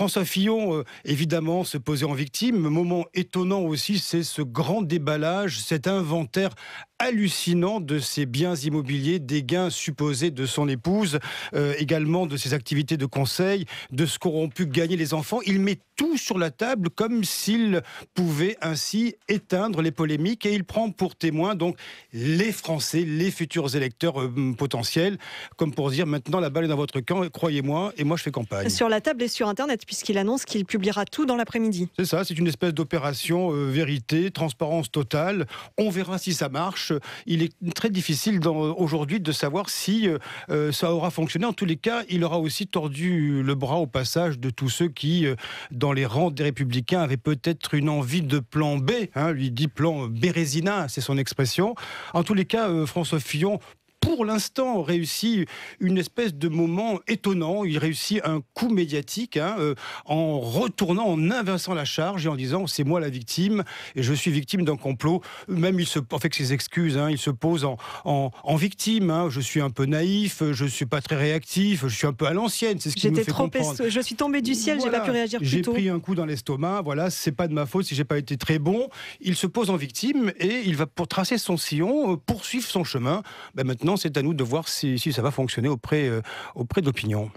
François Fillon, euh, évidemment, se posait en victime. Moment étonnant aussi, c'est ce grand déballage, cet inventaire hallucinant de ses biens immobiliers, des gains supposés de son épouse, euh, également de ses activités de conseil, de ce qu'auront pu gagner les enfants. Il met tout sur la table comme s'il pouvait ainsi éteindre les polémiques et il prend pour témoin donc les Français, les futurs électeurs euh, potentiels, comme pour dire maintenant la balle est dans votre camp, croyez-moi, et moi je fais campagne. Sur la table et sur Internet, puisqu'il annonce qu'il publiera tout dans l'après-midi. C'est ça, c'est une espèce d'opération euh, vérité, transparence totale. On verra si ça marche. Il est très difficile euh, aujourd'hui de savoir si euh, ça aura fonctionné. En tous les cas, il aura aussi tordu le bras au passage de tous ceux qui, dans les rangs des républicains, avaient peut-être une envie de plan B. Hein, lui dit plan Bérésina, c'est son expression. En tous les cas, François Fillon pour l'instant réussi une espèce de moment étonnant. Il réussit un coup médiatique hein, euh, en retournant, en inversant la charge et en disant c'est moi la victime et je suis victime d'un complot. Même il se, fait fait, ses excuses, hein, il se pose en, victime. Hein. Je suis un peu naïf, je suis pas très réactif, je suis un peu à l'ancienne. C'est ce qui J'étais trop comprendre. je suis tombé du ciel, j'ai pas pu réagir plus J'ai pris un coup dans l'estomac. Voilà, c'est pas de ma faute si j'ai pas été très bon. Il se pose en victime et il va pour tracer son sillon, euh, poursuivre son chemin. Ben maintenant c'est à nous de voir si, si ça va fonctionner auprès, euh, auprès de l'opinion.